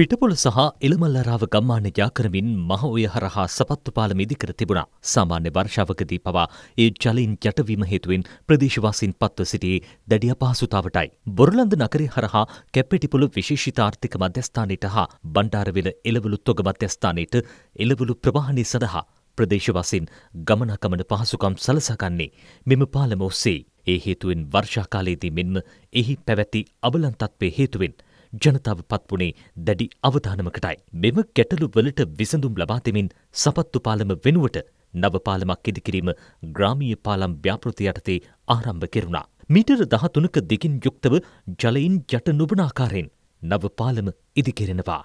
පිටපොළ සහ එළමල්ලරාව ගම්මාන යාකරමින් මහ ඔය හරහා සපත්තු පාලම ඉදිකර තිබුණා. සාමාන්‍ය වර්ෂාවකදී පවා ඒ ජලයෙන් යටවීම හේතුවෙන් ප්‍රදේශවාසීන් පත්ව සිටියේ දැඩි අපහසුතාවටයි. බොරලන්ද නගරය හරහා කැප්පෙටිපොළ විශේෂිත ආර්ථික මධ්‍යස්ථානයට හා බණ්ඩාරවෙල එළවලු තොග මධ්‍යස්ථානයට එළවලු ප්‍රවාහනය සඳහා ප්‍රදේශවාසීන් ගමනාකමන පහසුකම් සලසගන්නේ මෙම පාලම ඔස්සේ. ඒ හේතුවෙන් වර්ෂාකාලයේදී මෙන්ම එහි පැවැති අබලන්තත්වය හේතුවෙන් ජනතාව පත්වුණේ දැඩි අවධානමකටයි. මෙම ගැටලුවලට විසඳුම් ලබා දෙමින් සපත්තු පාලම වෙනුවට නව පාලමක් ඉදිකිරීම ග්‍රාමීය පාලම් ව්‍යාපෘති යටතේ ආරම්භ කෙරුණා. මීටර දහතුනක දිගින් යුක්තව ජලයින් යට නොබනාකාරයෙන් නව පාලම ඉදිකෙරෙනවා.